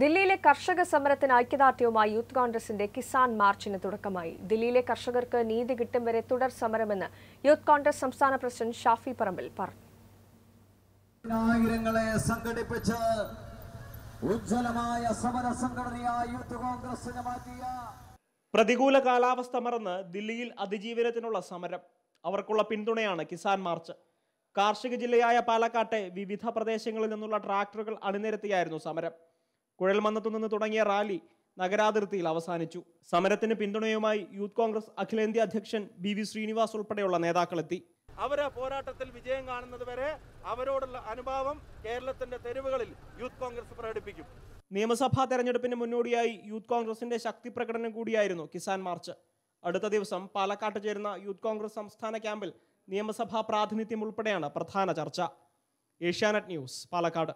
ദില്ലിയിലെ കർഷക സമരത്തിന് ഐക്യദാർഢ്യവുമായി യൂത്ത് കോൺഗ്രസിന്റെ കിസാൻ മാർച്ചിന് തുടക്കമായി ദില്ലിയിലെ കർഷകർക്ക് നീതി കിട്ടും വരെ തുടർ സമരമെന്ന് യൂത്ത് കോൺഗ്രസ് സംസ്ഥാന പ്രസിഡന്റ് ഷാഫി പറമ്പിൽ പറഞ്ഞു ഉജ്ജ്വലമായ പ്രതികൂല കാലാവസ്ഥ മറന്ന് ദില്ലിയിൽ അതിജീവനത്തിനുള്ള സമരം അവർക്കുള്ള പിന്തുണയാണ് കിസാൻ മാർച്ച് കാർഷിക ജില്ലയായ പാലക്കാട്ടെ വിവിധ പ്രദേശങ്ങളിൽ നിന്നുള്ള ട്രാക്ടറുകൾ അണിനിരത്തിയായിരുന്നു സമരം കുഴൽമന്നത്തു നിന്ന് തുടങ്ങിയ റാലി നഗരാതിർത്തിയിൽ അവസാനിച്ചു സമരത്തിന് പിന്തുണയുമായി യൂത്ത് കോൺഗ്രസ് അഖിലേന്ത്യാ അധ്യക്ഷൻ ബി വി ശ്രീനിവാസ് ഉൾപ്പെടെയുള്ള നേതാക്കളെത്തി അവരാ പോരാട്ടത്തിൽ വിജയം കാണുന്നത് വരെ അവരോടുള്ള അനുഭാവം കേരളത്തിന്റെ തെരുവുകളിൽ യൂത്ത് കോൺഗ്രസ് പ്രകടിപ്പിക്കും നിയമസഭാ തെരഞ്ഞെടുപ്പിന് മുന്നോടിയായി യൂത്ത് കോൺഗ്രസിന്റെ ശക്തി പ്രകടനം കൂടിയായിരുന്നു കിസാൻ മാർച്ച് അടുത്ത ദിവസം പാലക്കാട്ട് ചേരുന്ന യൂത്ത് കോൺഗ്രസ് സംസ്ഥാന ക്യാമ്പിൽ നിയമസഭാ പ്രാതിനിധ്യം ഉൾപ്പെടെയാണ് പ്രധാന ചർച്ച ഏഷ്യാനെറ്റ് ന്യൂസ് പാലക്കാട്